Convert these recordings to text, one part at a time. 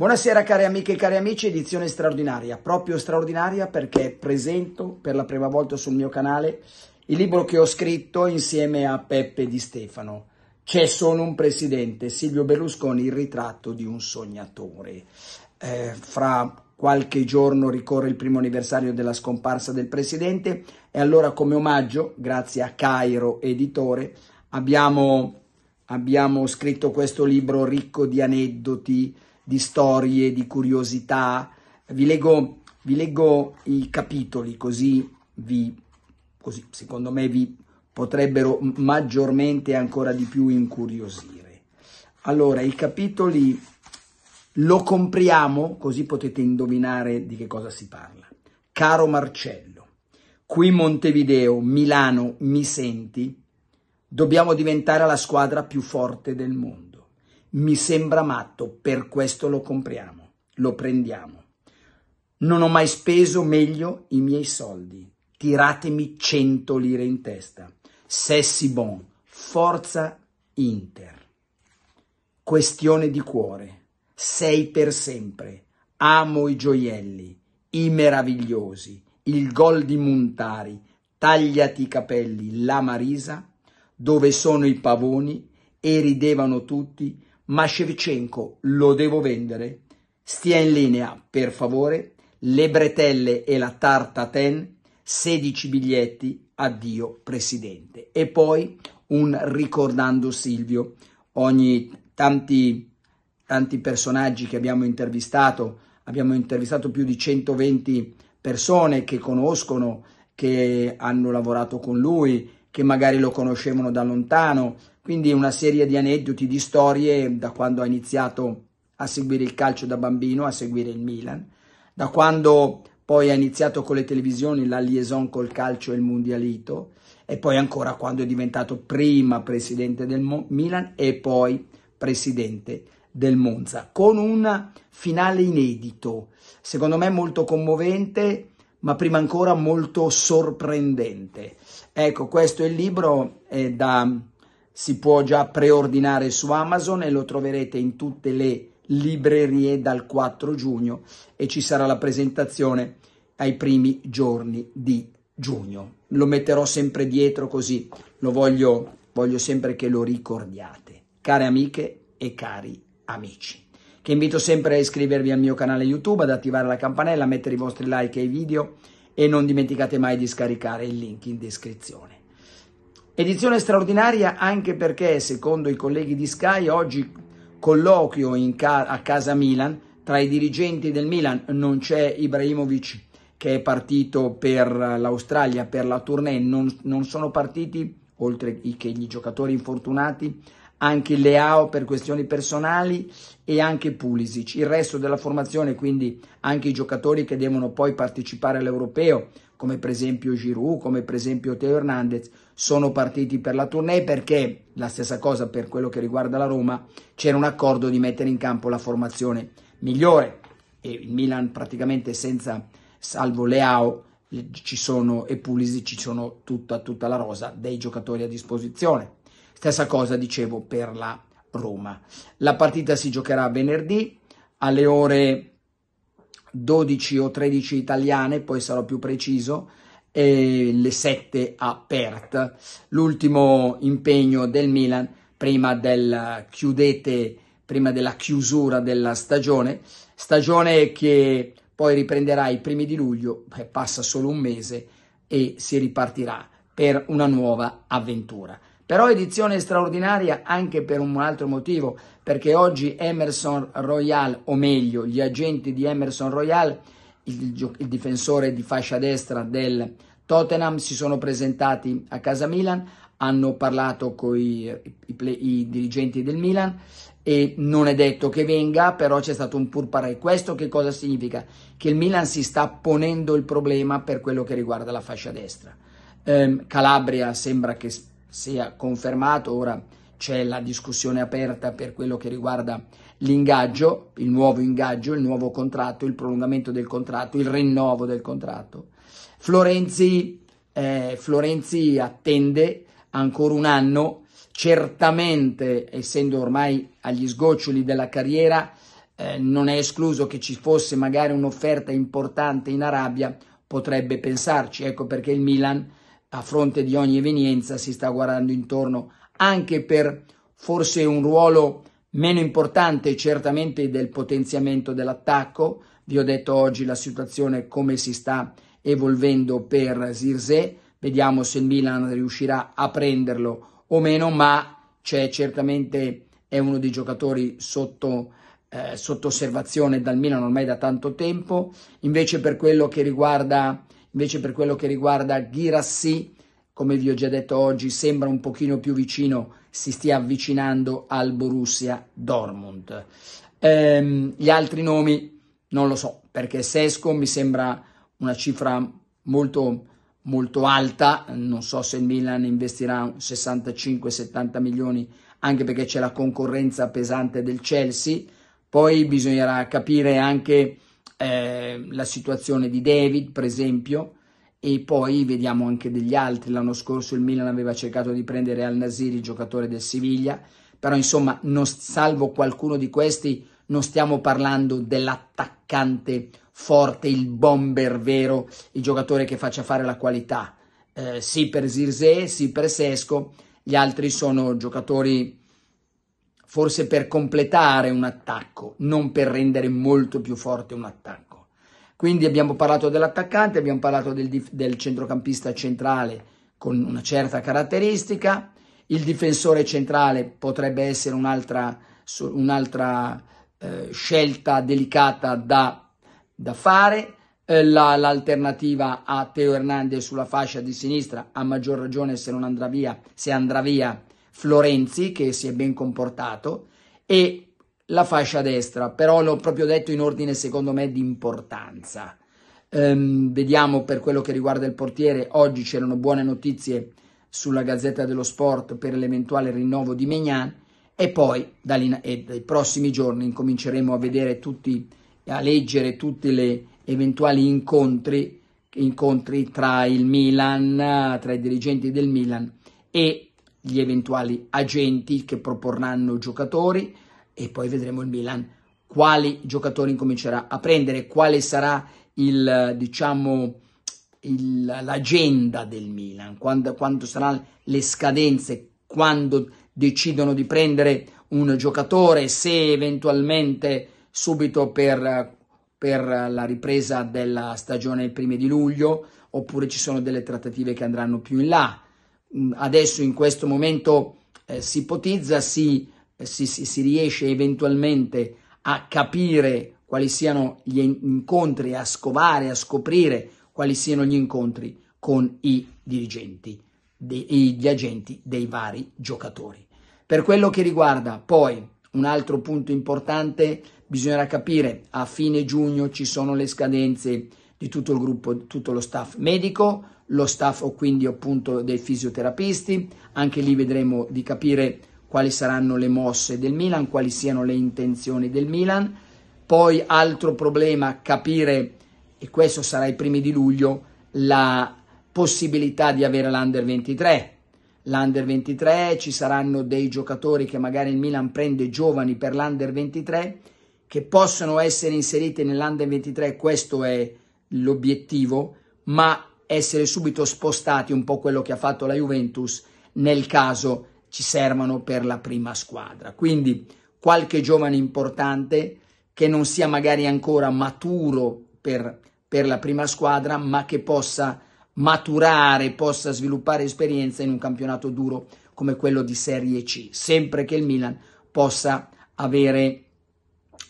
Buonasera cari amiche e cari amici, edizione straordinaria, proprio straordinaria perché presento per la prima volta sul mio canale il libro che ho scritto insieme a Peppe Di Stefano. C'è solo un presidente, Silvio Berlusconi, il ritratto di un sognatore. Eh, fra qualche giorno ricorre il primo anniversario della scomparsa del presidente e allora come omaggio, grazie a Cairo Editore, abbiamo, abbiamo scritto questo libro ricco di aneddoti, di storie, di curiosità. Vi leggo, vi leggo i capitoli così, vi, così secondo me vi potrebbero maggiormente ancora di più incuriosire. Allora, i capitoli lo compriamo, così potete indovinare di che cosa si parla. Caro Marcello, qui Montevideo, Milano, mi senti? Dobbiamo diventare la squadra più forte del mondo mi sembra matto, per questo lo compriamo, lo prendiamo. Non ho mai speso meglio i miei soldi. Tiratemi 100 lire in testa. Sessi bon, forza Inter. Questione di cuore. Sei per sempre. Amo i gioielli, i meravigliosi, il gol di Montari, tagliati i capelli, la Marisa, dove sono i pavoni e ridevano tutti ma Shevchenko lo devo vendere. Stia in linea, per favore, le bretelle e la tarta ten, 16 biglietti, addio presidente. E poi un ricordando Silvio, ogni tanti, tanti personaggi che abbiamo intervistato, abbiamo intervistato più di 120 persone che conoscono, che hanno lavorato con lui, che magari lo conoscevano da lontano, quindi una serie di aneddoti, di storie da quando ha iniziato a seguire il calcio da bambino, a seguire il Milan, da quando poi ha iniziato con le televisioni la liaison col calcio e il Mundialito e poi ancora quando è diventato prima presidente del Mo Milan e poi presidente del Monza, con un finale inedito, secondo me molto commovente, ma prima ancora molto sorprendente. Ecco, questo è il libro, è eh, da si può già preordinare su Amazon e lo troverete in tutte le librerie dal 4 giugno e ci sarà la presentazione ai primi giorni di giugno. Lo metterò sempre dietro così, lo voglio, voglio sempre che lo ricordiate. Care amiche e cari amici, che invito sempre a iscrivervi al mio canale YouTube, ad attivare la campanella, a mettere i vostri like ai video e non dimenticate mai di scaricare il link in descrizione. Edizione straordinaria anche perché, secondo i colleghi di Sky, oggi colloquio ca- a casa Milan, tra i dirigenti del Milan non c'è Ibrahimovic che è partito per l'Australia, per la tournée, non, non sono partiti, oltre che gli giocatori infortunati, anche Leao per questioni personali e anche Pulisic. Il resto della formazione, quindi anche i giocatori che devono poi partecipare all'Europeo, come per esempio Giroud, come per esempio Teo Hernandez, sono partiti per la tournée perché, la stessa cosa per quello che riguarda la Roma, c'era un accordo di mettere in campo la formazione migliore e il Milan praticamente senza salvo Leao ci sono, e Pulisi ci sono tutta, tutta la rosa dei giocatori a disposizione. Stessa cosa dicevo per la Roma. La partita si giocherà venerdì alle ore 12 o 13 italiane, poi sarò più preciso, e le 7 a Perth, l'ultimo impegno del Milan prima, del chiudete, prima della chiusura della stagione, stagione che poi riprenderà i primi di luglio, eh, passa solo un mese e si ripartirà per una nuova avventura. Però edizione straordinaria anche per un altro motivo, perché oggi Emerson Royal, o meglio gli agenti di Emerson Royal, il, il difensore di fascia destra del Tottenham si sono presentati a casa Milan, hanno parlato con i, i, dirigenti del Milan e non è detto che venga, però c'è stato un pur parere. Questo che cosa significa? Che il Milan si sta ponendo il problema per quello che riguarda la fascia destra. Ehm, Calabria sembra che sia confermato, ora c'è la discussione aperta per quello che riguarda l'ingaggio, il nuovo ingaggio, il nuovo contratto, il prolungamento del contratto, il rinnovo del contratto. Florenzi, eh, Florenzi attende ancora un anno, certamente essendo ormai agli sgoccioli della carriera, eh, non è escluso che ci fosse magari un'offerta importante in Arabia, potrebbe pensarci, ecco perché il Milan a fronte di ogni evenienza si sta guardando intorno anche per forse un ruolo meno importante certamente del potenziamento dell'attacco, vi ho detto oggi la situazione come si sta evolvendo per Zirze, vediamo se il Milan riuscirà a prenderlo o meno, ma c'è certamente è uno dei giocatori sotto, eh, sotto osservazione dal Milan ormai da tanto tempo, invece per quello che riguarda, invece riguarda Girassi, come vi ho già detto oggi, sembra un pochino più vicino, si stia avvicinando al Borussia Dortmund. Ehm, gli altri nomi non lo so, perché Sesco mi sembra una cifra molto, molto alta, non so se il Milan investirà 65-70 milioni anche perché c'è la concorrenza pesante del Chelsea, poi bisognerà capire anche eh, la situazione di David per esempio e poi vediamo anche degli altri, l'anno scorso il Milan aveva cercato di prendere Al Nasiri, giocatore del Siviglia, però insomma non salvo qualcuno di questi non stiamo parlando dell'attaccante forte, il bomber vero, il giocatore che faccia fare la qualità. Eh, sì per Zirze, sì per Sesco, gli altri sono giocatori forse per completare un attacco, non per rendere molto più forte un attacco. Quindi abbiamo parlato dell'attaccante, abbiamo parlato del, del centrocampista centrale con una certa caratteristica, il difensore centrale potrebbe essere un'altra, un'altra eh, scelta delicata da da fare, eh, l'alternativa a Teo Hernandez sulla fascia di sinistra, a maggior ragione se non andrà via, se andrà via Florenzi che si è ben comportato e la fascia destra, però l'ho proprio detto in ordine secondo me di importanza. Um, vediamo per quello che riguarda il portiere, oggi c'erano buone notizie sulla Gazzetta dello Sport per l'eventuale rinnovo di Mignan, e poi dai prossimi giorni incominceremo a vedere tutti a leggere tutti gli eventuali incontri, incontri tra il Milan, tra i dirigenti del Milan e gli eventuali agenti che proporranno giocatori e poi vedremo il Milan quali giocatori incomincerà a prendere, quale sarà il, diciamo, il, l'agenda del Milan, quando, quando saranno le scadenze, quando decidono di prendere un giocatore, se eventualmente subito per, per la ripresa della stagione il primo di luglio, oppure ci sono delle trattative che andranno più in là. Mm, adesso in questo momento eh, si ipotizza, si, eh, si, si, si riesce eventualmente a capire quali siano gli incontri, a scovare, a scoprire quali siano gli incontri con i dirigenti, gli agenti dei vari giocatori. Per quello che riguarda poi un altro punto importante bisognerà capire a fine giugno ci sono le scadenze di tutto il gruppo, tutto lo staff medico, lo staff quindi appunto dei fisioterapisti, anche lì vedremo di capire quali saranno le mosse del Milan, quali siano le intenzioni del Milan. Poi altro problema capire e questo sarà i primi di luglio la possibilità di avere l'Under 23. L'Under 23 ci saranno dei giocatori che magari il Milan prende giovani per l'Under 23 che possono essere inserite nell'Under 23, questo è l'obiettivo, ma essere subito spostati un po' quello che ha fatto la Juventus nel caso ci servano per la prima squadra. Quindi qualche giovane importante che non sia magari ancora maturo per, per la prima squadra, ma che possa maturare, possa sviluppare esperienza in un campionato duro come quello di Serie C, sempre che il Milan possa avere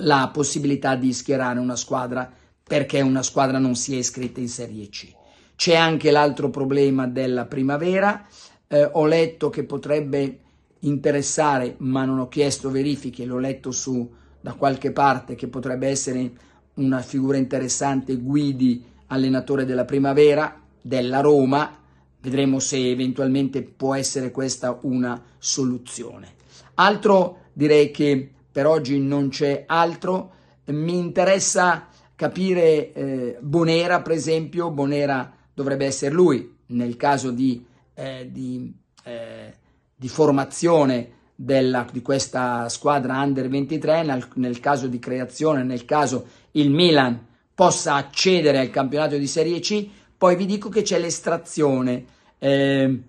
la possibilità di schierare una squadra perché una squadra non si è iscritta in Serie C. C'è anche l'altro problema della primavera, eh, ho letto che potrebbe interessare, ma non ho chiesto verifiche, l'ho letto su, da qualche parte, che potrebbe essere una figura interessante Guidi, allenatore della primavera, della Roma, vedremo se eventualmente può essere questa una soluzione. Altro direi che per oggi non c'è altro. Mi interessa capire eh, Bonera, per esempio, Bonera dovrebbe essere lui nel caso di, eh, di, eh, di formazione della, di questa squadra under 23, nel, nel, caso di creazione, nel caso il Milan possa accedere al campionato di Serie C, poi vi dico che c'è l'estrazione. Eh,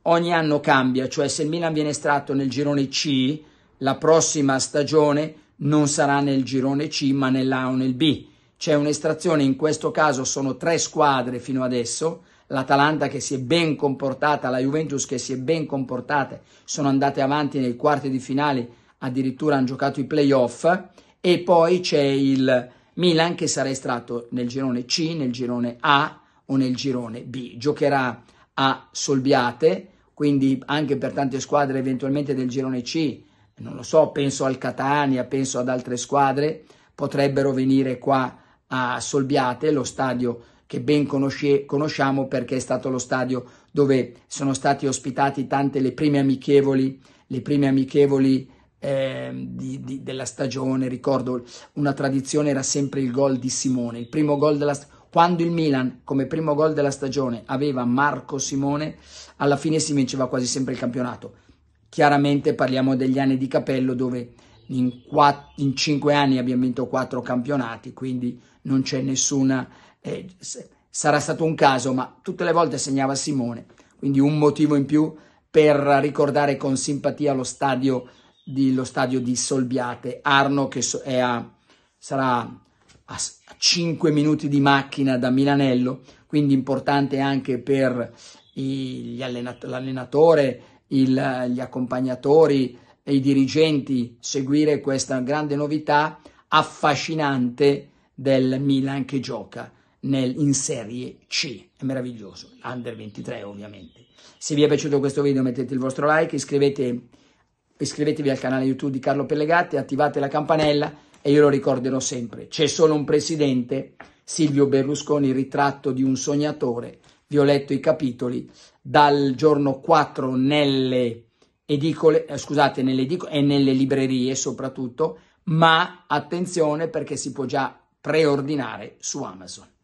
ogni anno cambia, cioè se il Milan viene estratto nel girone C, la prossima stagione non sarà nel girone C ma nell'A o nel B. C'è un'estrazione, in questo caso sono tre squadre fino adesso, l'Atalanta che si è ben comportata, la Juventus che si è ben comportata, sono andate avanti nei quarti di finale, addirittura hanno giocato i playoff e poi c'è il Milan che sarà estratto nel girone C, nel girone A o nel girone B. Giocherà a Solbiate, quindi anche per tante squadre eventualmente del girone C non lo so, penso al Catania, penso ad altre squadre, potrebbero venire qua a Solbiate, lo stadio che ben conosce, conosciamo perché è stato lo stadio dove sono stati ospitati tante le prime amichevoli, le prime amichevoli eh, di, di, della stagione. Ricordo una tradizione era sempre il gol di Simone, il primo gol della stagione. Quando il Milan, come primo gol della stagione, aveva Marco Simone, alla fine si vinceva quasi sempre il campionato chiaramente parliamo degli anni di capello dove in, 4, in 5 anni abbiamo vinto quattro campionati, quindi non c'è nessuna... Eh, sarà stato un caso, ma tutte le volte segnava Simone, quindi un motivo in più per ricordare con simpatia lo stadio di, lo stadio di Solbiate, Arno che a, sarà a 5 minuti di macchina da Milanello, quindi importante anche per l'allenatore, il, gli accompagnatori e i dirigenti seguire questa grande novità affascinante del Milan che gioca nel, in Serie C. È meraviglioso, under 23 ovviamente. Se vi è piaciuto questo video mettete il vostro like, iscrivete, iscrivetevi al canale YouTube di Carlo Pellegatti, attivate la campanella e io lo ricorderò sempre. C'è solo un presidente, Silvio Berlusconi, ritratto di un sognatore vi ho letto i capitoli, dal giorno 4 nelle edicole, eh, scusate, nelle edicole e nelle librerie soprattutto, ma attenzione perché si può già preordinare su Amazon.